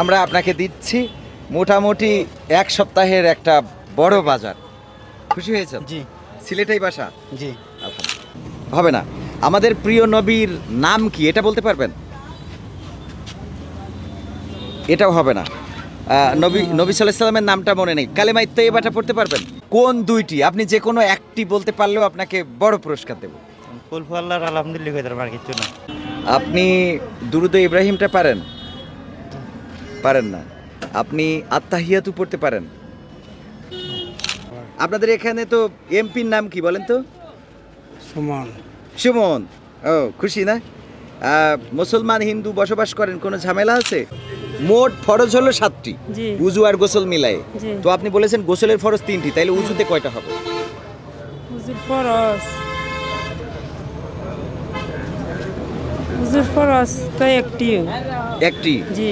আমরা আপনাকে দিচ্ছি মোটামুটি এক সপ্তাহের একটা বড় বাজার খুশি হয়েছেন জি সিলেটেই বাসা জি হবে না আমাদের প্রিয় নবীর নাম কি এটা বলতে পারবেন এটাও হবে না নবী নবী সাল্লামের নামটা মনে নেই তো এবারটা পড়তে পারবেন কোন দুইটি আপনি যে কোনো একটি বলতে পারলেও আপনাকে বড় পুরস্কার দেবো কুলফু আল্লাহর আলহামদুলিল্লাহ আপনি দুরুদ ইব্রাহিমটা পারেন পারেন না আপনি আত্মাহিয়াতু পড়তে পারেন আপনাদের এখানে তো এমপির নাম কি বলেন তো সুমন সুমন ও খুশি না মুসলমান হিন্দু বসবাস করেন কোনো ঝামেলা আছে মোট ফরজ হলো সাতটি উজু আর গোসল মিলাই তো আপনি বলেছেন গোসলের ফরজ তিনটি তাইলে উজুতে কয়টা হবে উজুর ফরজ উজুর ফরজ তো একটি একটি জি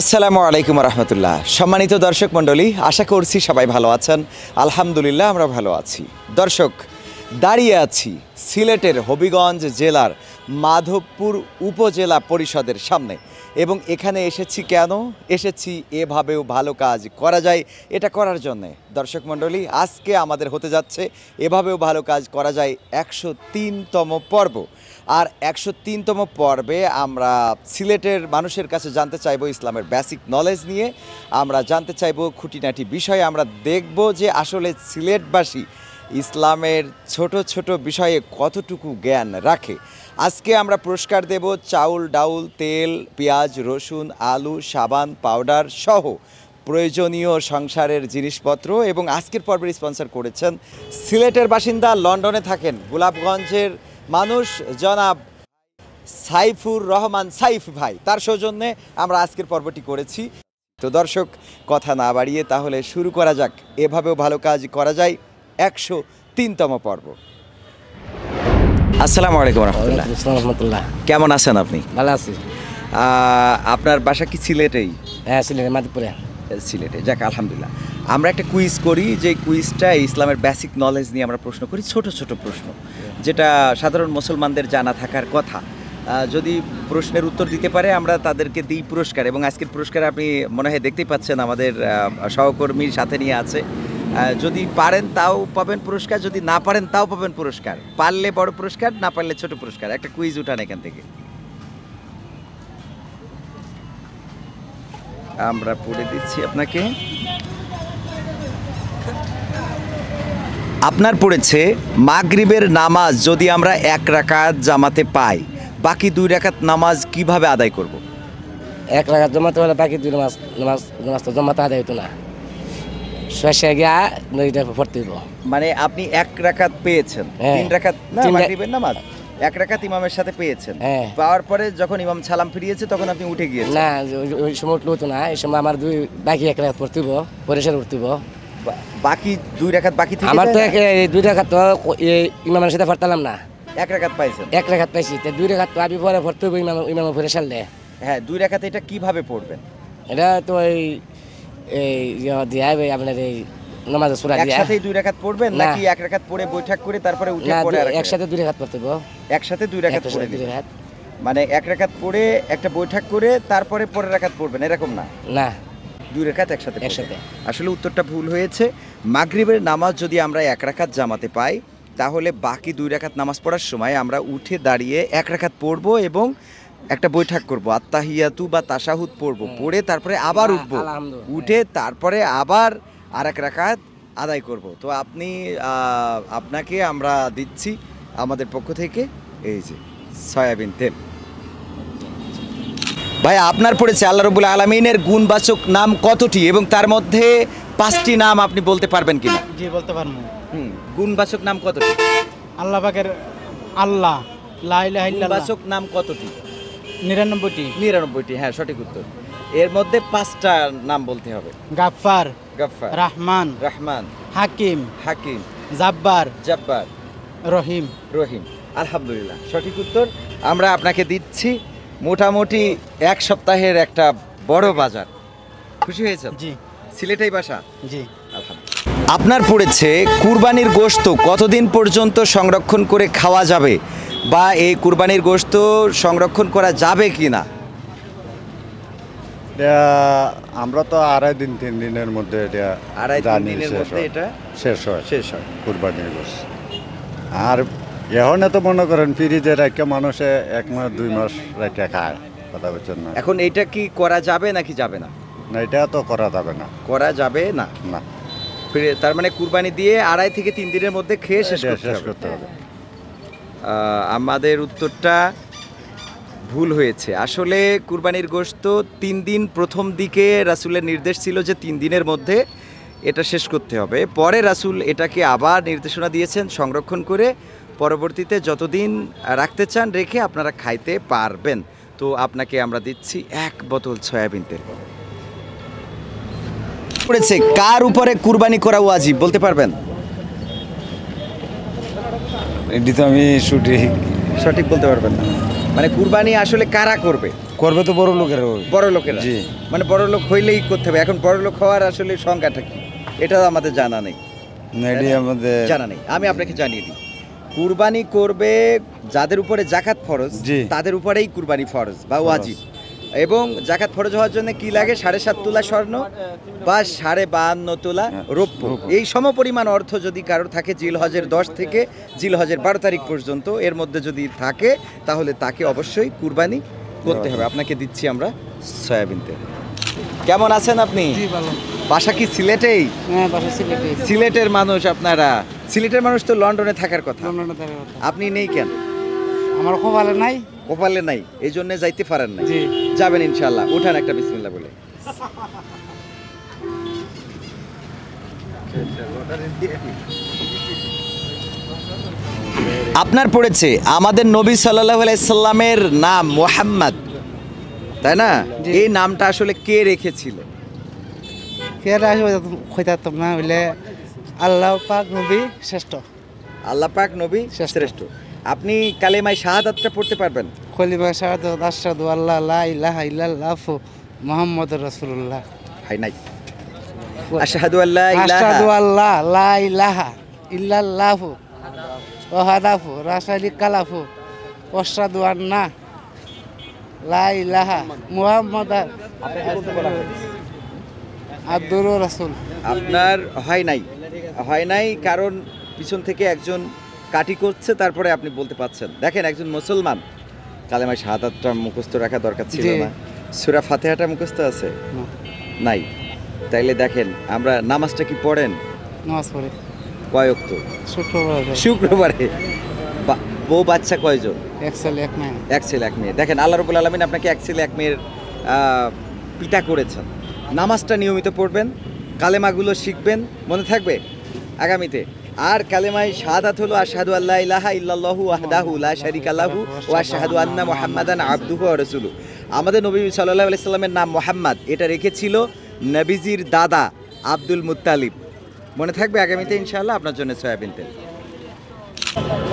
আসসালামু আলাইকুম রহমতুল্লাহ সম্মানিত দর্শক মণ্ডলী আশা করছি সবাই ভালো আছেন আলহামদুলিল্লাহ আমরা ভালো আছি দর্শক দাঁড়িয়ে আছি সিলেটের হবিগঞ্জ জেলার মাধবপুর উপজেলা পরিষদের সামনে এবং এখানে এসেছি কেন এসেছি এভাবেও ভালো কাজ করা যায় এটা করার জন্যে দর্শক মণ্ডলী আজকে আমাদের হতে যাচ্ছে এভাবেও ভালো কাজ করা যায় একশো তম পর্ব আর একশো তিনতম পর্বে আমরা সিলেটের মানুষের কাছে জানতে চাইব ইসলামের বেসিক নলেজ নিয়ে আমরা জানতে চাইব খুঁটিনাটি বিষয়ে আমরা দেখব যে আসলে সিলেটবাসী ইসলামের ছোট ছোট বিষয়ে কতটুকু জ্ঞান রাখে আজকে আমরা পুরস্কার দেব চাউল ডাউল তেল পেঁয়াজ রসুন আলু সাবান পাউডার সহ প্রয়োজনীয় সংসারের জিনিসপত্র এবং আজকের পর্বের স্পন্সর করেছেন সিলেটের বাসিন্দা লন্ডনে থাকেন গোলাপগঞ্জের মানুষ জনাব সাইফুর রহমান সাইফ ভাই তার সৌজন্যে আমরা আজকের পর্বটি করেছি তো দর্শক কথা না বাড়িয়ে তাহলে শুরু করা যাক এভাবেও ভালো কাজ করা যায় একশো তিনতম পর্ব আসসালামু আলাইকুম রহমতুল্লাহ কেমন আছেন আপনি ভালো আছি আপনার বাসা কি সিলেটেই হ্যাঁ সিলেটে মাদিপুরে সিলেটে যাক আলহামদুলিল্লাহ আমরা একটা কুইজ করি যে কুইজটা ইসলামের বেসিক নলেজ নিয়ে আমরা প্রশ্ন করি ছোট ছোট প্রশ্ন যেটা সাধারণ মুসলমানদের জানা থাকার কথা যদি প্রশ্নের উত্তর দিতে পারে আমরা তাদেরকে দিই পুরস্কার এবং আজকের পুরস্কার আপনি মনে হয় দেখতেই পাচ্ছেন আমাদের সহকর্মীর সাথে নিয়ে আছে যদি পারেন তাও পাবেন পুরস্কার যদি না পারেন তাও পাবেন পুরস্কার পারলে বড় পুরস্কার না পারলে ছোট পুরস্কার একটা কুইজ উঠান এখান থেকে আমরা পড়ে দিচ্ছি আপনাকে আপনার পড়েছে মাগরিবের নামাজ যদি আমরা এক রাকাত জামাতে পাই বাকি দুই রাকাত নামাজ কিভাবে আদায় করব। এক রাকাত জমাতে হলে বাকি দুই নামাজ নামাজ নামাজ তো জমাতে আদায় হতো না শেষে গিয়া নদীটা পড়তে দিব মানে আপনি এক রাকাত পেয়েছেন হ্যাঁ। তিন রাকাত মাগরিবের নামাজ এক রাকাত ইমামের সাথে পেয়েছেন হ্যাঁ। পাওয়ার পরে যখন ইমাম সালাম ফিরিয়েছে তখন আপনি উঠে গিয়েছেন না ওই সময় উঠলো তো না এই সময় আমার দুই বাকি এক রাকাত পড়তেব পরে উঠতে উঠতেব বাকি দুই রেখাত বাকি থাকে আমার তো দুই রেখাত তো ইমামের সাথে ফরতালাম না এক রেখাত পাইছে এক রেখাত পাইছি তো দুই রেখাত তো আমি পরে ফরতে হবে ইমাম ইমাম ফিরে সারলে হ্যাঁ দুই রাখাত এটা কিভাবে পড়বেন এটা তো এই এই ইয়ে হবে আপনার এই নামাজ সূরা দিয়া একসাথে দুই রেখাত পড়বেন নাকি এক রেখাত পড়ে বৈঠক করে তারপরে উঠে পড়ে আর একসাথে দুই রেখাত পড়তে গো একসাথে দুই রেখাত পড়ে দুই রেখাত মানে এক রেখাত পড়ে একটা বৈঠক করে তারপরে পরের রেখাত পড়বেন এরকম না না দুই রেখাত একসাথে একসাথে আসলে উত্তরটা ভুল হয়েছে মাগরিবের নামাজ যদি আমরা এক রাখাত জামাতে পাই তাহলে বাকি দুই রাখাত নামাজ পড়ার সময় আমরা উঠে দাঁড়িয়ে এক রাখাত পড়বো এবং একটা বৈঠক করব আত্মাহিয়াতু বা তাসাহুদ পড়ব পড়ে তারপরে আবার উঠব উঠে তারপরে আবার আর এক রাখাত আদায় করব তো আপনি আপনাকে আমরা দিচ্ছি আমাদের পক্ষ থেকে এই যে সয়াবিন তেল ভাই আপনার পড়েছে আল্লাহ রবুল আলমিনের গুণবাচক নাম কতটি এবং তার মধ্যে পাঁচটি নাম আপনি বলতে পারবেন কিনা বলতে পারবো হুম গুণবাচক নাম কতটি আল্লাহ বাকের আল্লাহ গুণবাচক নাম কতটি নিরানব্বইটি নিরানব্বইটি হ্যাঁ সঠিক উত্তর এর মধ্যে পাঁচটা নাম বলতে হবে গাফার গাফার রহমান রহমান হাকিম হাকিম জাব্বার জাব্বার রহিম রহিম আলহামদুলিল্লাহ সঠিক উত্তর আমরা আপনাকে দিচ্ছি মোটামুটি এক সপ্তাহের একটা বড় বাজার খুশি হয়েছে জি সিলেটেই বাসা জি আপনার পড়েছে কুরবানির গোস্ত কতদিন পর্যন্ত সংরক্ষণ করে খাওয়া যাবে বা এই কুরবানির গোস্ত সংরক্ষণ করা যাবে কি না আমরা তো আড়াই দিন তিন দিনের মধ্যে এটা এটা শেষ হয় শেষ হয় কুরবানির গোস্ত আর এখনে তো মনে করেন ফ্রিজে রাখে মানুষে এক মাস দুই মাস রেখে খায় কথা বলছেন না এখন এটা কি করা যাবে নাকি যাবে না না এটা তো করা যাবে না করা যাবে না না তার মানে কুরবানি দিয়ে আড়াই থেকে তিন দিনের মধ্যে খেয়ে শেষ করতে হবে আমাদের উত্তরটা ভুল হয়েছে আসলে কুরবানির গোস্ত তিন দিন প্রথম দিকে রাসুলের নির্দেশ ছিল যে তিন দিনের মধ্যে এটা শেষ করতে হবে পরে রাসুল এটাকে আবার নির্দেশনা দিয়েছেন সংরক্ষণ করে পরবর্তীতে যতদিন রাখতে চান রেখে আপনারা খাইতে পারবেন তো আপনাকে আমরা দিচ্ছি এক বোতল সয়াবিন তেল পড়েছে কার উপরে কুরবানি করা ওয়াজি বলতে পারবেন এটি তো আমি সঠিক সঠিক বলতে পারবেন না মানে কুরবানি আসলে কারা করবে করবে তো বড় লোকের বড় লোকের জি মানে বড় লোক হইলেই করতে হবে এখন বড় লোক হওয়ার আসলে সংখ্যাটা কি এটা আমাদের জানা নেই আমাদের জানা নেই আমি আপনাকে জানিয়ে দিই কুরবানি করবে যাদের উপরে জাকাত ফরজ তাদের উপরেই কুরবানি ফরজ বা ওয়াজিব এবং জাকাত ফরজ হওয়ার জন্য কি লাগে সাড়ে সাত তোলা স্বর্ণ বা সাড়ে বাহান্ন তোলা হ্যাঁ, রৌপ্য এই সমপরিমাণ অর্থ যদি কারোর থাকে জিল হজের দশ থেকে জিল হজের বারো তারিখ পর্যন্ত এর মধ্যে যদি থাকে তাহলে তাকে অবশ্যই কুরবানি করতে হবে আপনাকে দিচ্ছি আমরা সয়াবিন তেল কেমন আছেন আপনি বাসা কি সিলেটেই হ্যাঁ সিলেটের মানুষ আপনারা সিলেটের মানুষ তো লন্ডনে থাকার কথা লন্ডনে থাকার কথা আপনি নেই কেন আমার কপালে নাই কপালে নাই এই জন্য যাইতে পারেন না যাবেন ইনশাল্লাহ উঠান একটা বিসমিল্লা বলে আপনার পড়েছে আমাদের নবী সাল্লাহ আলাইসাল্লামের নাম মোহাম্মদ তাই না এই নামটা আসলে কে রেখেছিল হইলে আল্লাহ নবী শ্রেষ্ঠ আল্লাহ নবী শ্রেষ্ঠ আপনি কালেমায় শাহাদাতটা পড়তে পারবেন কলিমা শাহাদাত আশহাদু আল্লাহ লা ইলাহা ইল্লাল্লাহ মুহাম্মাদুর রাসূলুল্লাহ হাই নাই আশহাদু আল্লাহ ইলাহা আশহাদু আল্লাহ লা ইলাহা ইল্লাল্লাহ ওয়াহাদাহু রাসালি আব্দুর রাসুল আপনার হয় নাই হয় নাই কারণ পিছন থেকে একজন কাটি করছে তারপরে আপনি বলতে পাচ্ছেন দেখেন একজন মুসলমান কালেমায় সাহাদাতটা মুখস্থ রাখা দরকার ছিল না সুরা ফাতেহাটা মুখস্থ আছে নাই তাইলে দেখেন আমরা নামাজটা কি পড়েন নামাজ পড়ে কয়ক শুক্রবারে শুক্রবারে বউ বাচ্চা কয়জন এক ছেলে এক মেয়ে এক ছেলে এক মেয়ে দেখেন আল্লাহ রবুল আলমিন আপনাকে এক ছেলে এক মেয়ের পিতা করেছেন নামাজটা নিয়মিত পড়বেন কালেমাগুলো শিখবেন মনে থাকবে আগামীতে আর কালেমায় শাহাদাত হলো আশাহাদু আল্লাহ ইলাহা ইহু আহদাহু লা শারিকা লাহু ও আশাহাদু আন্না আন আবদুহু ওয়া রসুলু আমাদের নবী সাল্লাহ আলাইস্লামের নাম মোহাম্মদ এটা রেখেছিল নবিজির দাদা আব্দুল মুতালিব মনে থাকবে আগামীতে ইনশাআল্লাহ আপনার জন্য সয়াবিন তেল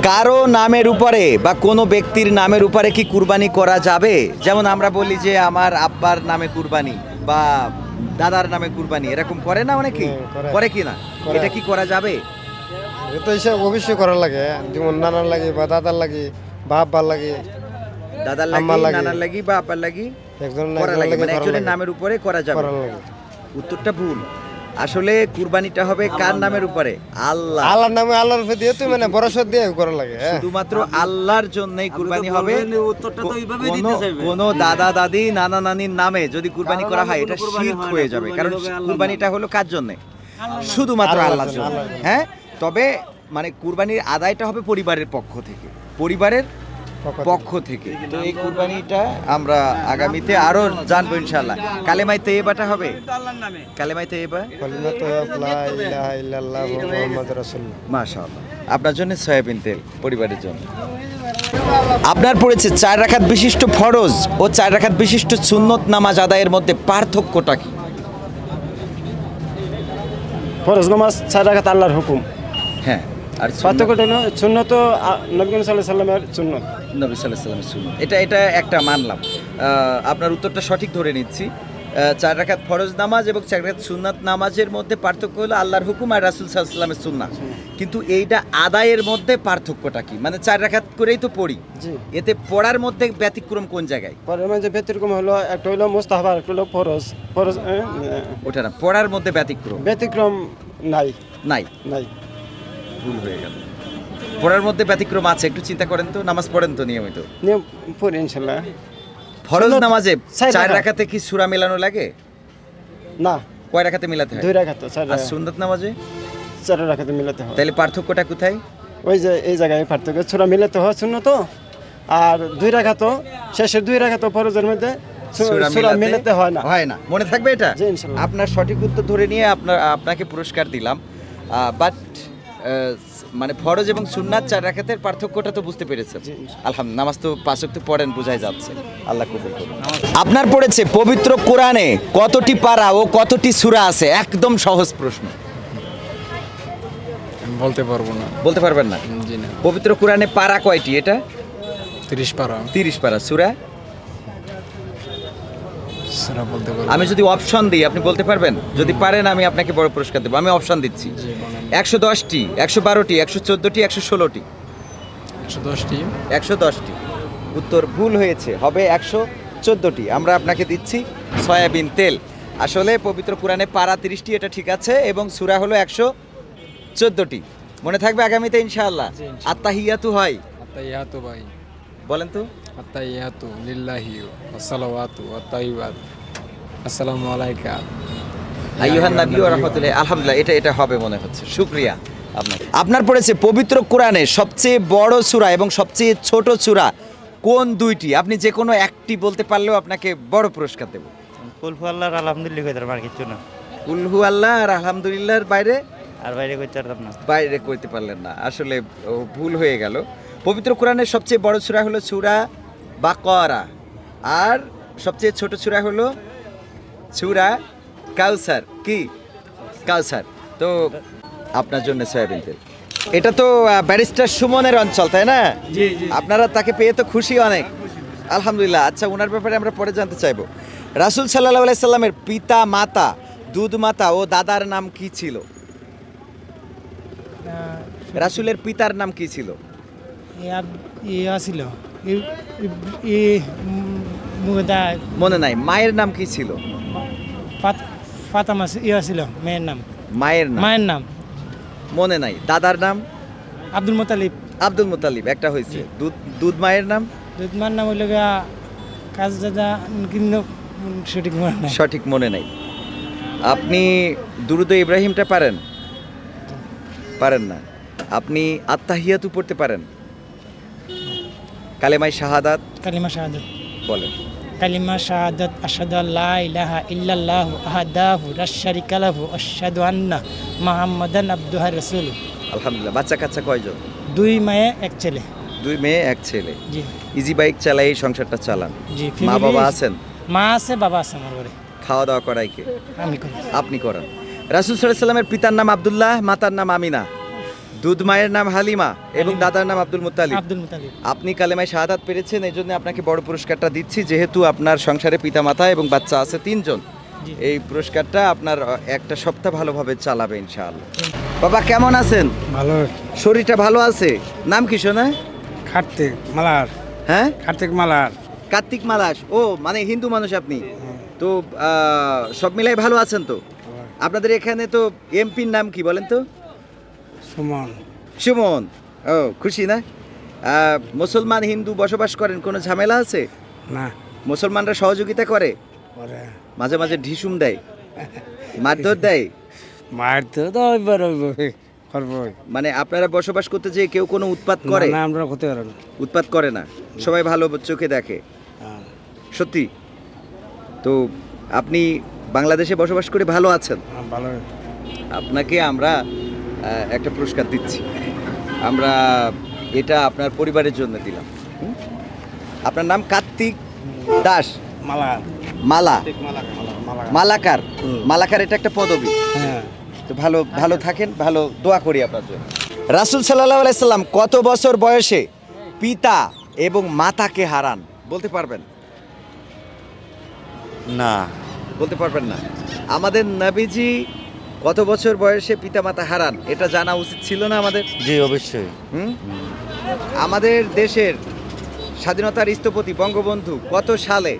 কারো নামের উপরে বা কোনো ব্যক্তির নামের উপরে কি কুরবানি করা যাবে যেমন আমরা বলি যে আমার আব্বার নামে কুরবানি বা দাদার নামে কুরবানি এরকম করে না অনেকেই হ্যাঁ, করে কি না এটা কি করা যাবে অবশ্যই লাগে যেমন নানার লাগে বা দাদার লাগে বাপ বার লাগে দাদার লাগি নানার বা আপার লাগে নামের উপরে করা যাবে উত্তরটা ভুল আসলে কুরবানিটা হবে কার নামের উপরে আল্লাহ আল্লাহর নামে আল্লাহর উপরে দিয়ে তুমি মানে ভরসা দিয়ে করা লাগে হ্যাঁ। শুধুমাত্র আল্লাহর জন্যই কুরবানি হবে উত্তরটা তো দিতে চাইবে কোন দাদা দাদি নানা নানির নামে যদি কুরবানি করা হয় এটা শিরক হয়ে যাবে কারণ কুরবানিটা হলো কার জন্য শুধুমাত্র আল্লাহর জন্য হ্যাঁ তবে মানে কুরবানির আদায়টা হবে পরিবারের পক্ষ থেকে পরিবারের পক্ষ থেকে তো এই কুরবানিটা আমরা আগামীতে আরো জানবো ইনশাল্লাহ কালেমাই তৈবাটা হবে কালেমাই তৈবা মাশাআল্লাহ আপনার জন্য সয়াবিন তেল পরিবারের জন্য আপনার পড়েছে চার রাখাত বিশিষ্ট ফরজ ও চার রাখাত বিশিষ্ট সুন্নত নামাজ আদায়ের মধ্যে পার্থক্যটা কি ফরজ নামাজ চার রাখাত আল্লাহর হুকুম হ্যাঁ আর পার্থক্যটা হলো শূন্য তো নবী সাল্লাহ সাল্লামের শূন্য নবী সাল্লাহ সাল্লামের শূন্য এটা এটা একটা মানলাম আপনার উত্তরটা সঠিক ধরে নিচ্ছি চার রাখাত ফরজ নামাজ এবং চার রাখাত সুন্নাত নামাজের মধ্যে পার্থক্য হলো আল্লাহর হুকুম আর রাসুল সাল্লামের সুন্না কিন্তু এইটা আদায়ের মধ্যে পার্থক্যটা কি মানে চার রাখাত করেই তো পড়ি এতে পড়ার মধ্যে ব্যতিক্রম কোন জায়গায় যে ব্যতিক্রম হলো একটা হলো মোস্তাহাব একটা হলো ফরজ ফরজ ওটা না পড়ার মধ্যে ব্যতিক্রম ব্যতিক্রম নাই নাই নাই ভুল হয়ে গেল পড়ার মধ্যে ব্যতিক্রম আছে একটু চিন্তা করেন তো নামাজ পড়েন তো নিয়মিত পড়ি ইনশাল্লাহ ফরজ নামাজে চার রাখাতে কি সুরা মেলানো লাগে না কয় রাখাতে মিলাতে হয় দুই রাখাতে আর সুন্নত নামাজে চার রাখাতে মিলাতে হয় তাহলে পার্থক্যটা কোথায় ওই যে এই জায়গায় পার্থক্য সুরা মিলাতে হয় শূন্য তো আর দুই রাখা শেষের দুই রাখা তো ফরজের মধ্যে মেলাতে হয় না হয় না মনে থাকবে এটা আপনার সঠিক উত্তর ধরে নিয়ে আপনার আপনাকে পুরস্কার দিলাম বাট মানে ফরজ এবং সুন্নাত চার রাখাতের পার্থক্যটা তো বুঝতে পেরেছে আলহাম নামাজ তো পাঁচ তো পড়েন বোঝাই যাচ্ছে আল্লাহ কবুল করুন আপনার পড়েছে পবিত্র কোরআনে কতটি পারা ও কতটি সুরা আছে একদম সহজ প্রশ্ন বলতে পারবো না বলতে পারবেন না পবিত্র কোরআনে পারা কয়টি এটা তিরিশ পারা তিরিশ পারা সুরা সেটা বলতে পারবো আমি যদি অপশন দিই আপনি বলতে পারবেন যদি পারেন আমি আপনাকে বড় পুরস্কার দেবো আমি অপশন দিচ্ছি একশো দশটি একশো বারোটি একশো চোদ্দোটি একশো ষোলোটি একশো দশটি একশো দশটি উত্তর ভুল হয়েছে হবে একশো চোদ্দোটি আমরা আপনাকে দিচ্ছি সয়াবিন তেল আসলে পবিত্র কোরআনে পারা তিরিশটি এটা ঠিক আছে এবং সুরা হলো একশো চোদ্দোটি মনে থাকবে আগামীতে ইনশাআল্লাহ আত্মাহিয়াতু হয় আত্মাহিয়াতু ভাই বলেন তো আত্মাইয়াতু লিল্লাহি আসসালামু আলাইকা আইয়ুহান ওয়া রাহমাতুল্লাহ আলহামদুলিল্লাহ এটা এটা হবে মনে হচ্ছে শুকরিয়া আপনার আপনার পড়েছে পবিত্র কোরআনে সবচেয়ে বড় সূরা এবং সবচেয়ে ছোট সূরা কোন দুইটি আপনি যে কোনো একটি বলতে পারলেও আপনাকে বড় পুরস্কার দেব কুলহু আল্লাহর আলহামদুলিল্লাহ কইতার আর কিছু না আল্লাহ আর আলহামদুলিল্লাহর বাইরে আর বাইরে কইতে পারলাম না বাইরে করতে পারলেন না আসলে ভুল হয়ে গেল পবিত্র কোরআনের সবচেয়ে বড় সূরা হলো সূরা বা করা আর সবচেয়ে ছোট ছুরা হলো ছুরা কাউসার কি কাউসার তো আপনার জন্য সয়াবিন তেল এটা তো ব্যারিস্টার সুমনের অঞ্চল তাই না আপনারা তাকে পেয়ে তো খুশি অনেক আলহামদুলিল্লাহ আচ্ছা ওনার ব্যাপারে আমরা পরে জানতে চাইবো রাসুল সাল্লাহ সাল্লামের পিতা মাতা দুধ মাতা ও দাদার নাম কি ছিল রাসুলের পিতার নাম কি ছিল ইয়া ছিল ই মনে নাই মায়ের নাম কি ছিল ফাতামা ইয়া ছিল মেয়ের নাম মায়ের নাম মায়ের নাম মনে নাই দাদার নাম আব্দুল মোতালিব আব্দুল মোতালিব একটা হয়েছে দুধ দুধ মায়ের নাম দুধ মায়ের নাম হইল কাজ দাদা কিন্তু সঠিক মনে নাই সঠিক মনে নাই আপনি দুরুদ ইব্রাহিমটা পারেন পারেন না আপনি আত্মাহিয়াতু পড়তে পারেন কালেমাই শাহাদাত কালিমা শাহাদাত বলেন কালিমা শাহাদাত আশহাদু আল্লা ইলাহা ইল্লাল্লাহু আহাদাহু রাশারিকা লাহু আশহাদু আন্না মুহাম্মাদান আবদুহু রাসূল আলহামদুলিল্লাহ বাচ্চা কাচ্চা কয়জন দুই মেয়ে এক ছেলে দুই মেয়ে এক ছেলে জি ইজি বাইক চালাই এই সংসারটা চালান জি মা বাবা আছেন মা আছে বাবা আছে আমার ঘরে খাওয়া দাওয়া করাই কে আমি করি আপনি করেন রাসুল সাল্লামের পিতার নাম আবদুল্লাহ মাতার নাম আমিনা দুধ মায়ের নাম হালিমা এবং দাদার নাম আব্দুল মুতালিব আব্দুল মুতালিব আপনি কালেমায় শাহাদাত পেরেছেন এই জন্য আপনাকে বড় পুরস্কারটা দিচ্ছি যেহেতু আপনার সংসারে পিতা মাতা এবং বাচ্চা আছে তিনজন এই পুরস্কারটা আপনার একটা সপ্তাহ ভালোভাবে চালাবে ইনশাআল্লাহ বাবা কেমন আছেন ভালো শরীরটা ভালো আছে নাম কি শোনা কার্তিক মালার হ্যাঁ কার্তিক মালার কার্তিক মালাস ও মানে হিন্দু মানুষ আপনি হ্যাঁ। তো সব মিলাই ভালো আছেন তো আপনাদের এখানে তো এমপির নাম কি বলেন তো সুমন সুমন ও খুশি না মুসলমান হিন্দু বসবাস করেন কোনো ঝামেলা আছে না মুসলমানরা সহযোগিতা করে মাঝে মাঝে ঢিসুম দেয় মারধর দেয় মারধর মানে আপনারা বসবাস করতে যে কেউ কোনো উৎপাত করে না আমরা করতে পারি না উৎপাত করে না সবাই ভালো চোখে দেখে হ্যাঁ। সত্যি তো আপনি বাংলাদেশে বসবাস করে ভালো আছেন হ্যাঁ, ভালো আপনাকে আমরা একটা পুরস্কার দিচ্ছি আমরা এটা আপনার পরিবারের জন্য দিলাম আপনার নাম কার্তিক দাস মালা মালাকার মালাকার এটা একটা পদবি হ্যাঁ। তো ভালো ভালো থাকেন ভালো দোয়া করি আপনার জন্য রাসুল সাল্লাহ আলাইসাল্লাম কত বছর বয়সে পিতা এবং মাতাকে হারান বলতে পারবেন না বলতে পারবেন না আমাদের নবীজি কত বছর বয়সে পিতামাতা হারান এটা জানা উচিত ছিল না আমাদের জি অবশ্যই হুম আমাদের দেশের স্বাধীনতার স্থপতি বঙ্গবন্ধু কত সালে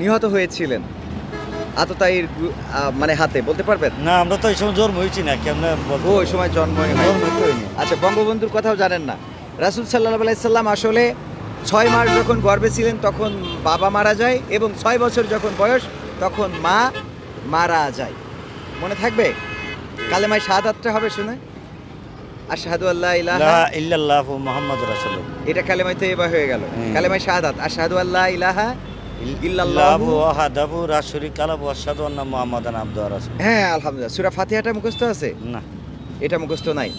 নিহত হয়েছিলেন আততায়ীর মানে হাতে বলতে পারবেন না আমরা তো এই সময় জন্ম হয়েছি না কেমন ও ওই সময় জন্ম হয়নি আচ্ছা বঙ্গবন্ধুর কথাও জানেন না রাসুল সাল্লাহ আলাইসাল্লাম আসলে ছয় মাস যখন গর্বে ছিলেন তখন বাবা মারা যায় এবং ছয় বছর যখন বয়স তখন মা মারা যায় মনে থাকবে কালেমায় শাহাদাতটা হবে শুনে আশহাদু আল্লাহ ইলাহা ইল্লাল্লাহ মুহাম্মাদুর রাসূলুল্লাহ এটা কালেমায় তো এবার হয়ে গেল কালেমায় শাহাদাত আশহাদু আল্লাহ ইলাহা ইল্লাল্লাহু ওয়াহদাহু লা শারীকা লাহু ওয়া আশহাদু আন্না মুহাম্মাদান আবদুহু ওয়া রাসূলুহু হ্যাঁ আলহামদুলিল্লাহ সূরা ফাতিহাটা মুখস্থ আছে না এটা মুখস্থ নাই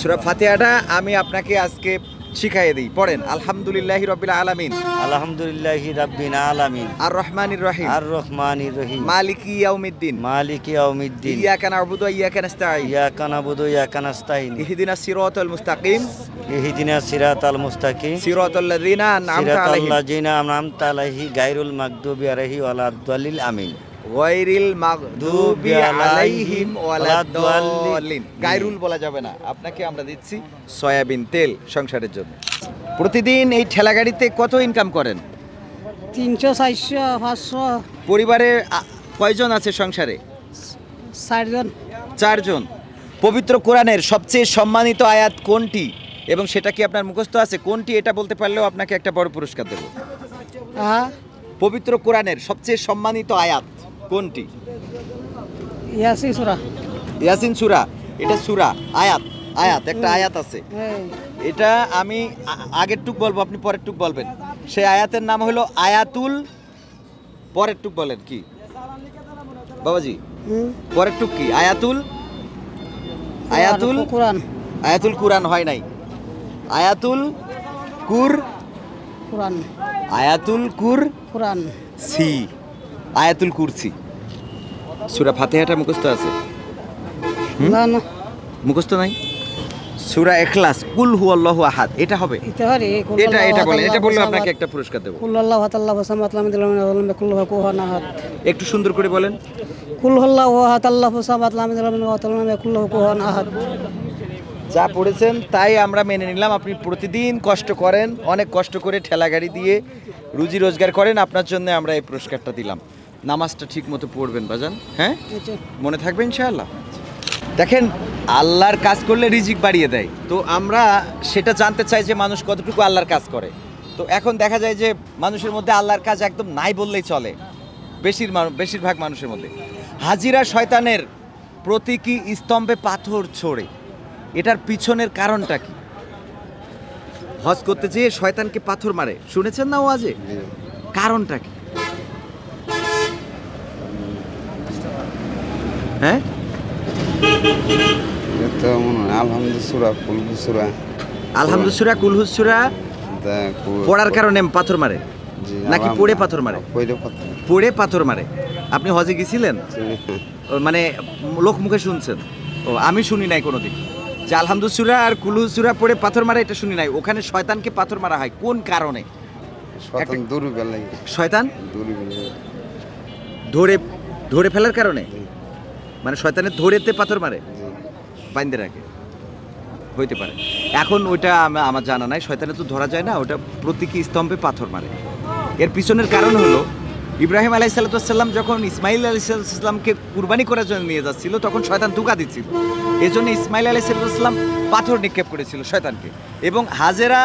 সূরা ফাতিহাটা আমি আপনাকে আজকে শিখাইয়ে দিই পড়েন আলহামদুলিল্লাহ রবিল আলামিন আলহামদুলিল্লাহ রাব্বিন আলামিন আর রহমানির রহিম আর রহমানির রহিম মালিকি ইয়াউমিদ্দিন মালিকি ইয়াউমিদ্দিন আবুদু ইয়া ওয়া ইয়াকা ইয়া কানা আবুদু ওয়া কানা নাস্তাঈন ইহদিনাস সিরাতাল মুস্তাকিম ইহদিনাস সিরাতাল মুস্তাকিম সিরাতাল লাযিনা আন'আমতা আলাইহিম সিরাতাল লাযিনা আন'আমতা আলাইহি গায়রুল মাগদুবি আলাইহি আদ-দালিল আমিন ওয়াইরিল মাগদুবি আলাইহিম ওয়ালাদ্দাল্লিন গায়রুল বলা যাবে না আপনাকে আমরা দিচ্ছি সয়াবিন তেল সংসারের জন্য প্রতিদিন এই ঠেলা গাড়িতে কত ইনকাম করেন তিনশো চারশো পাঁচশো পরিবারে কয়জন আছে সংসারে চারজন চারজন পবিত্র কোরআনের সবচেয়ে সম্মানিত আয়াত কোনটি এবং সেটা কি আপনার মুখস্থ আছে কোনটি এটা বলতে পারলেও আপনাকে একটা বড় পুরস্কার দেব হ্যাঁ। পবিত্র কোরআনের সবচেয়ে সম্মানিত আয়াত কোনটি ইয়াসিন সুরা ইয়াসিন সুরা এটা সুরা আয়াত আয়াত একটা আয়াত আছে এটা আমি আগের টুক বলবো আপনি পরের টুক বলবেন সেই আয়াতের নাম হলো আয়াতুল পরের টুক বলেন কি বাবাজি পরের টুক কি আয়াতুল আয়াতুল কোরআন আয়াতুল কোরআন হয় নাই আয়াতুল কুর কোরআন আয়াতুল কুর কোরআন সি আয়াতুল কুরসি সুরা ফাতেহাটা মুখস্থ আছে না না মুখস্থ নাই সুরা এখলাস কুল হু আল্লাহু আহাদ এটা হবে এটা এটা এটা এটা বললে আপনাকে একটা পুরস্কার দেব কুল আল্লাহু আহাদ আল্লাহু সামাদ লাম দিলাম না কুল হু না আহাদ একটু সুন্দর করে বলেন কুল আল্লাহু আহাদ আল্লাহু সামাদ লাম দিলাম না ওয়া কুল হু না আহাদ যা পড়েছেন তাই আমরা মেনে নিলাম আপনি প্রতিদিন কষ্ট করেন অনেক কষ্ট করে ঠেলা গাড়ি দিয়ে রুজি রোজগার করেন আপনার জন্য আমরা এই পুরস্কারটা দিলাম নামাজটা ঠিক মতো পড়বেন বাজান হ্যাঁ মনে থাকবে ইনশাআল্লাহ দেখেন আল্লাহর কাজ করলে রিজিক বাড়িয়ে দেয় তো আমরা সেটা জানতে চাই যে মানুষ কতটুকু আল্লাহর কাজ করে তো এখন দেখা যায় যে মানুষের মধ্যে আল্লাহর কাজ একদম নাই বললেই চলে বেশির বেশিরভাগ মানুষের মধ্যে হাজিরা শয়তানের প্রতীকী স্তম্ভে পাথর ছোড়ে এটার পিছনের কারণটা কি হজ করতে যেয়ে শয়তানকে পাথর মারে শুনেছেন না ও আজে কারণটা কি হ্যাঁ পড়ার কারণে পাথর মারে নাকি পড়ে পাথর মারে পড়ে পাথর মারে আপনি হজে গেছিলেন মানে মুখে শুনছেন ও আমি শুনি নাই কোনোদিন যে আলহামদুসুরা আর কুলহুসুরা পড়ে পাথর মারা এটা শুনি নাই ওখানে শয়তানকে পাথর মারা হয় কোন কারণে শয়তান ধরে ধরে ফেলার কারণে মানে শয়তানের ধরেতে পাথর মারে বাইন্দে রাখে হইতে পারে এখন ওইটা আমার জানা নাই শয়তানে তো ধরা যায় না ওটা প্রতীকী স্তম্ভে পাথর মারে এর পিছনের কারণ হলো ইব্রাহিম আলাই সাল্লাম যখন ইসমাইল আলি সাল্লামকে কুরবানি করার জন্য নিয়ে যাচ্ছিল তখন শয়তান ধুকা দিচ্ছিল এই জন্য ইসমাইল আলি সাল্লাম পাথর নিক্ষেপ করেছিল শয়তানকে এবং হাজেরা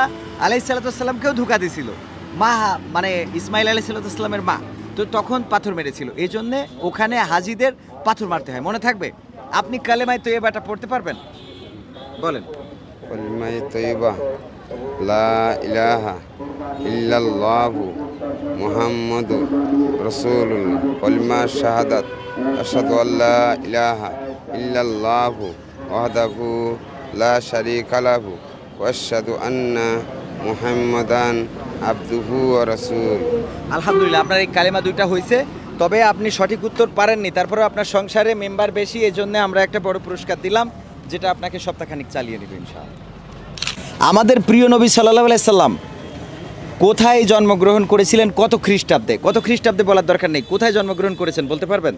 আলাই সাল্লাতামকেও ধুকা দিছিল মা মানে ইসমাইল আলি সাল্লাতামের মা তো তখন পাথর মেরেছিল এই জন্যে ওখানে হাজিদের পাথর মারতে হয় মনে থাকবে আপনি কালেমাই তৈবাটা পড়তে পারবেন বলেন কালেমাই তৈবা লা ইলাহা ইল্লাল্লাহু মুহাম্মাদুর রাসূলুল্লাহ কলমা শাহাদাত আশহাদু আল্লা ইলাহা ইল্লাল্লাহ ওয়াহদাহু লা শারীকা লাহু ওয়া আশহাদু আন্না মুহাম্মাদান আবদুহু ওয়া রাসূল আলহামদুলিল্লাহ আপনার এই কালেমা দুইটা হইছে তবে আপনি সঠিক উত্তর পারেননি তারপরে আপনার সংসারে মেম্বার বেশি এই জন্য আমরা একটা বড় পুরস্কার দিলাম যেটা আপনাকে সপ্তাহখানিক চালিয়ে নেবে আমাদের প্রিয় নবী সাল্লাহ আলাইসাল্লাম কোথায় জন্মগ্রহণ করেছিলেন কত খ্রিস্টাব্দে কত খ্রিস্টাব্দে বলার দরকার নেই কোথায় জন্মগ্রহণ করেছেন বলতে পারবেন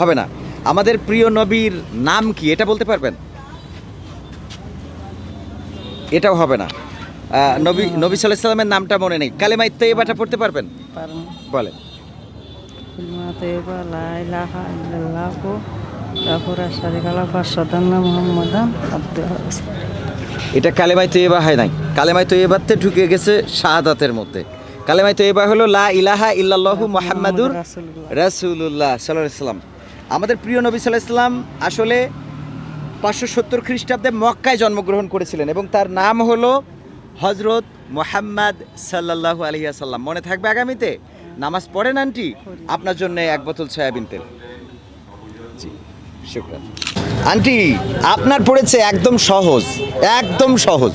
হবে না আমাদের প্রিয় নবীর নাম কি এটা বলতে পারবেন এটাও হবে না নবী নবী সাল্লামের নামটা মনে নেই কালেমাই তৈবাটা পড়তে পারবেন বলেন এটা কালেমাই তৈবা হয় নাই কালেমাই তৈবাতে ঢুকে গেছে শাহাদাতের মধ্যে কালেমাই তৈবা হলো লা ইলাহা ইল্লাল্লাহু মোহাম্মদুর রাসূলুল্লাহ সাল্লাহ আমাদের প্রিয় নবী সাল্লাহ আসলে পাঁচশো সত্তর খ্রিস্টাব্দে মক্কায় জন্মগ্রহণ করেছিলেন এবং তার নাম হলো হজরত মোহাম্মদ সাল্লাহ আলহিয়াসাল্লাম মনে থাকবে আগামীতে নামাজ পড়েন আন্টি আপনার জন্য এক বোতল সয়াবিন তেল জি শুক্রান আন্টি আপনার পড়েছে একদম সহজ একদম সহজ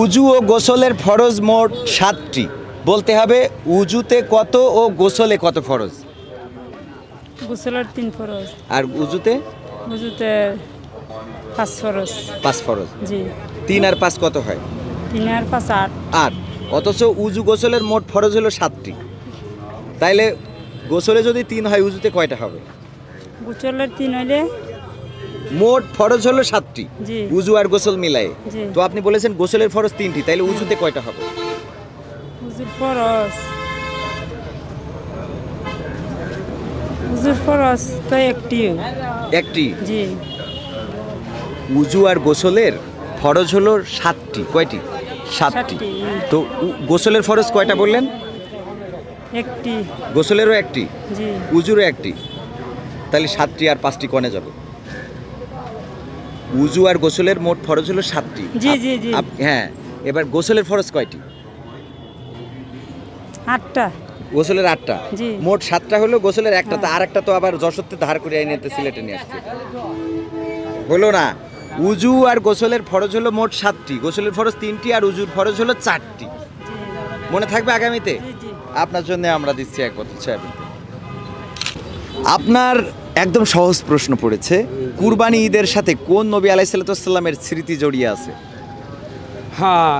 উজু ও গোসলের ফরজ মোট সাতটি বলতে হবে উজুতে কত ও গোসলে কত ফরজ গোসলের তিন ফরজ আর উজুতে উজুতে পাঁচ ফরজ পাঁচ ফরজ জি তিন আর পাঁচ কত হয় তিনের পাঁচ আট আট অথচ উজু গোসলের মোট ফরজ হলো সাতটি তাইলে গোসলে যদি তিন হয় উজুতে কয়টা হবে গোসলের তিন হইলে মোট ফরজ হলো সাতটি উজু আর গোসল মিলাই তো আপনি বলেছেন গোসলের ফরজ তিনটি তাইলে উজুতে কয়টা হবে উজুর ফরজ উজুর ফরজ তো একটি একটি উজু আর গোসলের ফরজ হলো সাতটি কয়টি সাতটি তো গোসলের ফরজ কয়টা বললেন একটি গোসলেরও একটি উজুরও একটি তাহলে সাতটি আর পাঁচটি কনে যাবে উজু আর গোসলের মোট ফরজ হলো সাতটি হ্যাঁ এবার গোসলের ফরজ কয়টি আটটা গোসলের আটটা মোট সাতটা হলো গোসলের একটা তো হ্যাঁ। আর একটা তো আবার যশোরতে ধার করে আইনে সিলেটে নিয়ে আসছে হলো না উজু আর গোসলের ফরজ হলো মোট সাতটি গোসলের ফরজ তিনটি আর উজুর ফরজ হলো চারটি মনে থাকবে আগামীতে আপনার জন্য আমরা দিচ্ছি এক কথা আপনার একদম সহজ প্রশ্ন পড়েছে কুরবানি ঈদের সাথে কোন নবী আলাইসাল্লামের স্মৃতি জড়িয়ে আছে হ্যাঁ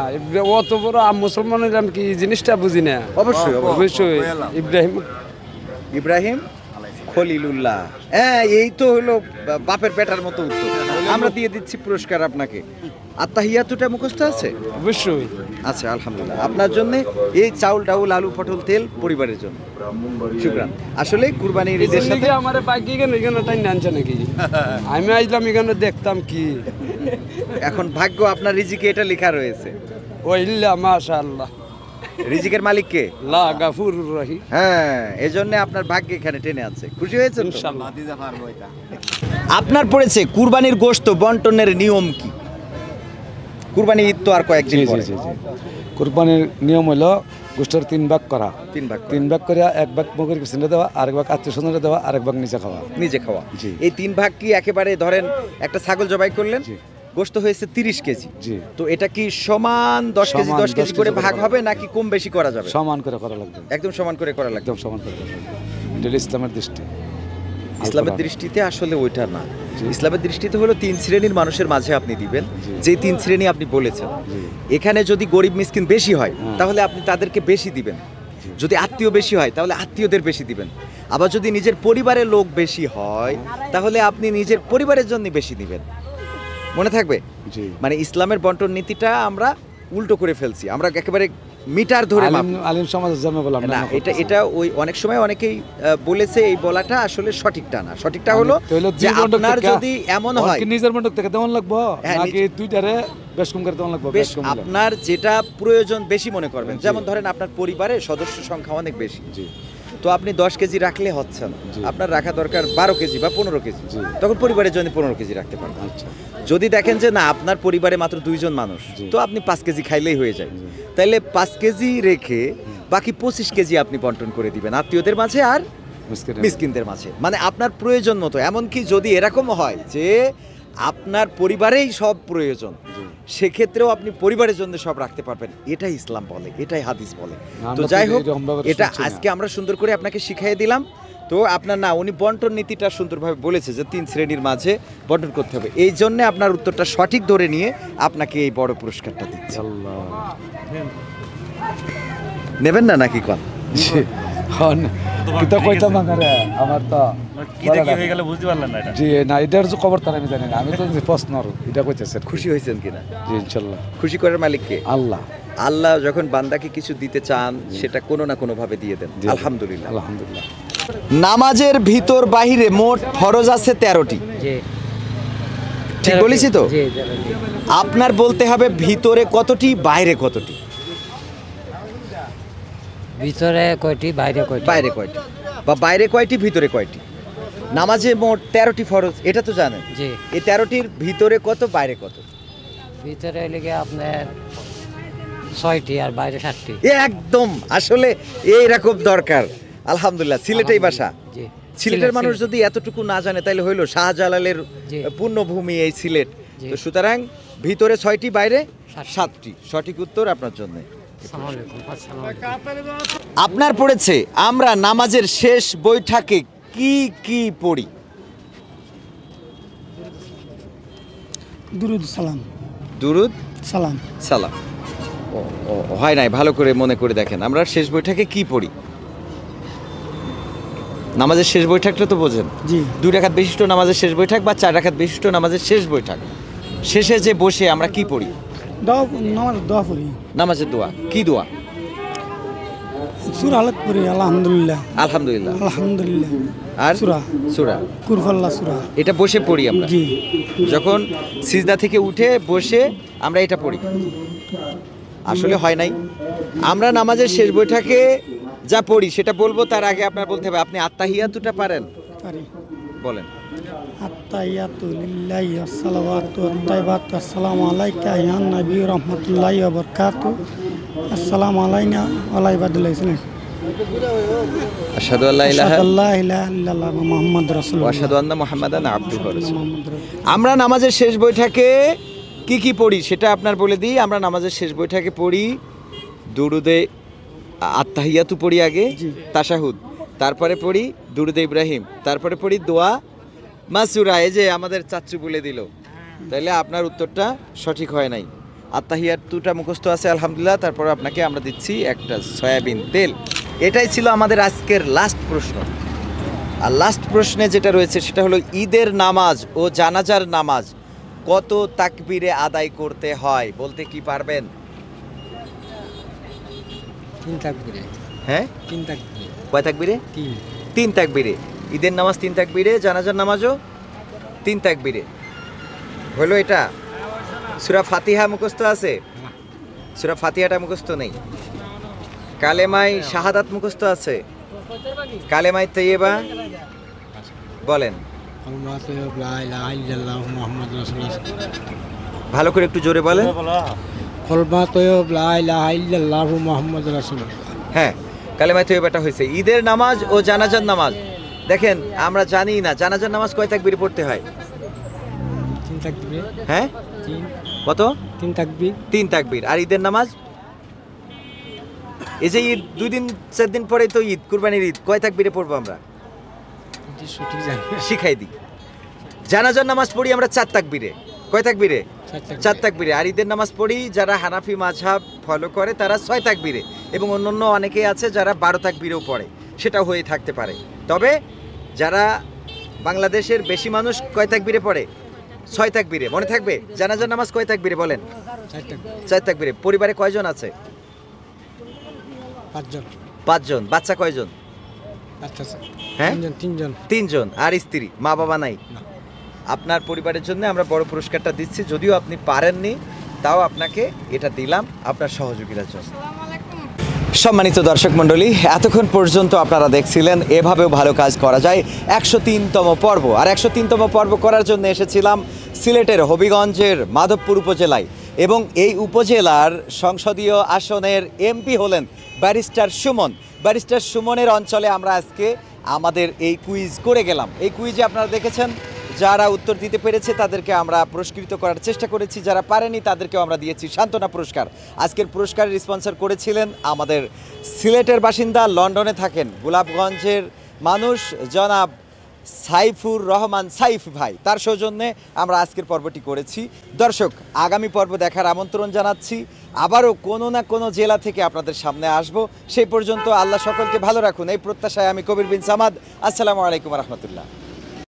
অত বড় মুসলমানের কি জিনিসটা বুঝি না অবশ্যই অবশ্যই ইব্রাহিম ইব্রাহিম খলিলুল্লাহ হ্যাঁ এই তো হলো বাপের পেটার মতো উত্তর আমরা দিয়ে দিচ্ছি পুরস্কার আপনাকে আত্মাহিয়াতুটা মুখস্থ আছে অবশ্যই আচ্ছা আলহামদুলিল্লাহ আপনার জন্য এই চাউল ডাউল আলু পটল তেল পরিবারের জন্য শুক্রান আসলে কুরবানির ঈদের সাথে আমার বাইক কেন এখানে তাই আনছে নাকি আমি আসলাম এখানে দেখতাম কি এখন ভাগ্য আপনার রিজিকে এটা লেখা রয়েছে ওইল্লা মাশাআল্লাহ রিজিকের মালিক কে লা গাফুর রহিম হ্যাঁ এজন্য আপনার ভাগ্য এখানে টেনে আছে খুশি হয়েছেন ইনশাআল্লাহ পারবো এটা আপনার পড়েছে কুরবানির গোশত বন্টনের নিয়ম কি কুরবানি ঈদ তো আর কয়েকদিন পরে কুরবানির নিয়ম হলো গোষ্ঠের তিন ভাগ করা তিন ভাগ তিন ভাগ করে এক ভাগ মুখের পিছনে দেওয়া এক ভাগ আত্মীয় স্বজনে দেওয়া এক ভাগ নিজে খাওয়া নিজে খাওয়া এই তিন ভাগ কি একেবারে ধরেন একটা ছাগল জবাই করলেন গোস্ত হয়েছে তিরিশ কেজি তো এটা কি সমান দশ কেজি দশ কেজি করে ভাগ হবে নাকি কম বেশি করা যাবে সমান করে করা লাগবে একদম সমান করে করা লাগবে সমান করে ইসলামের দৃষ্টি ইসলামের দৃষ্টিতে আসলে ওইটা না ইসলামের দৃষ্টিতে হলো তিন শ্রেণীর মানুষের মাঝে আপনি দিবেন যে তিন শ্রেণী আপনি বলেছেন এখানে যদি গরিব মিসকিন বেশি হয় হ্যাঁ। তাহলে আপনি তাদেরকে বেশি দিবেন যদি আত্মীয় বেশি হয় তাহলে আত্মীয়দের বেশি দিবেন আবার যদি নিজের পরিবারের লোক বেশি হয় তাহলে আপনি নিজের পরিবারের জন্য বেশি দিবেন মনে থাকবে মানে ইসলামের বন্টন নীতিটা আমরা উল্টো করে ফেলছি আমরা একেবারে মিটার ধরে আলিম সমাজ না এটা এটা ওই অনেক সময় অনেকেই বলেছে এই বলাটা আসলে সঠিকটা না সঠিকটা হলো যে আপনার যদি এমন হয় নিজের মন্ডক থেকে তেমন লাগবো হ্যাঁ, নাকি টুইটারে বেশ কম করে তেমন লাগবো বেশ আপনার যেটা প্রয়োজন বেশি মনে করবেন যেমন ধরেন আপনার পরিবারে সদস্য সংখ্যা অনেক বেশি জি তো আপনি দশ কেজি রাখলে হচ্ছে না আপনার রাখা দরকার বারো কেজি বা পনেরো কেজি তখন পরিবারের জন্য পনেরো কেজি রাখতে পারবেন আচ্ছা। যদি দেখেন যে না আপনার পরিবারে মাত্র দুইজন মানুষ তো আপনি পাঁচ কেজি খাইলেই হয়ে যায় তাইলে পাঁচ কেজি রেখে বাকি পঁচিশ কেজি আপনি বন্টন করে দিবেন আত্মীয়দের মাঝে আর মিসকিনদের মাঝে মানে আপনার প্রয়োজন মতো এমনকি যদি এরকম হয় যে আপনার পরিবারেই সব প্রয়োজন সেক্ষেত্রেও আপনি পরিবারের জন্য সব রাখতে পারবেন এটাই ইসলাম বলে এটাই হাদিস বলে তো যাই হোক এটা আজকে আমরা সুন্দর করে আপনাকে শিখাই দিলাম তো আপনার না উনি বন্টন নীতিটা সুন্দরভাবে বলেছে যে তিন শ্রেণীর মাঝে বন্টন করতে হবে এই জন্য আপনার উত্তরটা সঠিক ধরে নিয়ে আপনাকে এই বড় পুরস্কারটা দিচ্ছে নেবেন না নাকি কন আল্লাহ আল্লাহ যখন বান্দাকে কিছু দিতে চান সেটা কোনো না ভাবে দিয়ে দেন আলহামদুলিল্লাহ আলহামদুলিল্লাহ নামাজের ভিতর বাহিরে মোট ফরজ আছে তেরোটি ঠিক বলেছি তো আপনার বলতে হবে ভিতরে কতটি বাইরে কতটি ভিতরে কয়টি বাইরে কয়টি বাইরে কয়টি বা বাইরে কয়টি ভিতরে কয়টি নামাজে মোট তেরোটি ফরজ এটা তো জানেন জি এই তেরোটির ভিতরে কত বাইরে কত ভিতরে লিগে আপনার ছয়টি আর বাইরে সাতটি একদম আসলে এইরকম দরকার আলহামদুলিল্লাহ সিলেটেই বাসা জি সিলেটের মানুষ যদি এতটুকু না জানে তাহলে হইলো শাহজালালের পূর্ণভূমি এই সিলেট তো সুতরাং ভিতরে ছয়টি বাইরে সাতটি সঠিক উত্তর আপনার জন্য আপনার পড়েছে আমরা নামাজের শেষ বৈঠকে কি কি পড়ি সালাম হয় নাই ভালো করে মনে করে দেখেন আমরা শেষ বৈঠকে কি পড়ি নামাজের শেষ বৈঠকটা তো বোঝেন দুই রাখাত বিশিষ্ট নামাজের শেষ বৈঠক বা চার রাখাত বিশিষ্ট নামাজের শেষ বৈঠক শেষে যে বসে আমরা কি পড়ি নামাজের দোয়া কি দোয়া পড়ি আর এটা বসে পড়ি আমরা জি যখন থেকে উঠে বসে আমরা এটা পড়ি আসলে হয় নাই আমরা নামাজের শেষ বৈঠকে যা পড়ি সেটা বলবো তার আগে আপনার বলতে হবে আপনি দুটা পারেন বলেন আলাইনা আমরা নামাজের শেষ বৈঠকে কি কি পড়ি সেটা আপনার বলে দিই আমরা নামাজের শেষ বৈঠকে পড়ি দুরুদে আত্মাহিয়াতু পড়ি আগে তাসাহুদ তারপরে পড়ি দুরুদে ইব্রাহিম তারপরে পড়ি দোয়া মাসুরা এই যে আমাদের চাচু বলে দিল হ্যাঁ। তাহলে আপনার উত্তরটা সঠিক হয় নাই আত্মাহিয়ার দুটা মুখস্থ আছে আলহামদুলিল্লাহ তারপর আপনাকে আমরা দিচ্ছি একটা সয়াবিন তেল এটাই ছিল আমাদের আজকের লাস্ট প্রশ্ন আর লাস্ট প্রশ্নে যেটা রয়েছে সেটা হলো ঈদের নামাজ ও জানাজার নামাজ কত তাকবিরে আদায় করতে হয় বলতে কি পারবেন তিন হ্যাঁ তিন তাকবিরে কয় তিন তিন তাকবিরে ঈদের নামাজ তিন বিড়ে জানাজার নামাজও তিন বিড়ে হলো এটা সুরা ফাতিহা মুখস্থ আছে সুরা ফাতিহাটা মুখস্থ নেই কালেমাই শাহাদাত মুখস্থ আছে কালেমাই তৈবা বলেন ভালো করে একটু জোরে বলেন হ্যাঁ কালেমাই তৈবাটা হয়েছে ঈদের নামাজ ও জানাজার নামাজ দেখেন আমরা জানি না জানাজার নামাজ কয় তাকবির পড়তে হয় তিন তাকবির হ্যাঁ তিন কত তিন তাকবির তিন তাকবির আর ঈদের নামাজ এই যে ঈদ দুই দিন চার দিন পরে তো ঈদ কুরবানির ঈদ কয় তাকবিরে পড়বো আমরা শিখাই দিই জানাজার নামাজ পড়ি আমরা চার তাকবিরে কয় তাকবিরে চার তাকবিরে আর ঈদের নামাজ পড়ি যারা হানাফি মাঝহাব ফলো করে তারা ছয় তাকবিরে এবং অন্য অন্য অনেকেই আছে যারা বারো তাকবিরেও পড়ে সেটা হয়ে থাকতে পারে তবে যারা বাংলাদেশের বেশি মানুষ কয় তাকবিরে পড়ে ছয় তাকবিরে মনে থাকবে জানাজার নামাজ কয় তাকবিরে বলেন চার তাকবিরে পরিবারে কয়জন আছে পাঁচজন পাঁচজন বাচ্চা কয়জন হ্যাঁ তিনজন তিনজন আর স্ত্রী মা বাবা নাই আপনার পরিবারের জন্য আমরা বড় পুরস্কারটা দিচ্ছি যদিও আপনি পারেননি তাও আপনাকে এটা দিলাম আপনার সহযোগিতার জন্য সম্মানিত দর্শক মন্ডলী এতক্ষণ পর্যন্ত আপনারা দেখছিলেন এভাবেও ভালো কাজ করা যায় একশো তিনতম পর্ব আর একশো তিনতম পর্ব করার জন্য এসেছিলাম সিলেটের হবিগঞ্জের মাধবপুর উপজেলায় এবং এই উপজেলার সংসদীয় আসনের এমপি হলেন ব্যারিস্টার সুমন ব্যারিস্টার সুমনের অঞ্চলে আমরা আজকে আমাদের এই কুইজ করে গেলাম এই কুইজে আপনারা দেখেছেন যারা উত্তর দিতে পেরেছে তাদেরকে আমরা পুরস্কৃত করার চেষ্টা করেছি যারা পারেনি তাদেরকেও আমরা দিয়েছি সান্ত্বনা পুরস্কার আজকের পুরস্কারের স্পন্সর করেছিলেন আমাদের সিলেটের বাসিন্দা লন্ডনে থাকেন গোলাপগঞ্জের মানুষ জনাব সাইফুর রহমান সাইফ ভাই তার সৌজন্যে আমরা আজকের পর্বটি করেছি দর্শক আগামী পর্ব দেখার আমন্ত্রণ জানাচ্ছি আবারও কোনো না কোনো জেলা থেকে আপনাদের সামনে আসব সেই পর্যন্ত আল্লাহ সকলকে ভালো রাখুন এই প্রত্যাশায় আমি কবির বিন সামাদ আসসালামু আলাইকুম রহমতুল্লাহ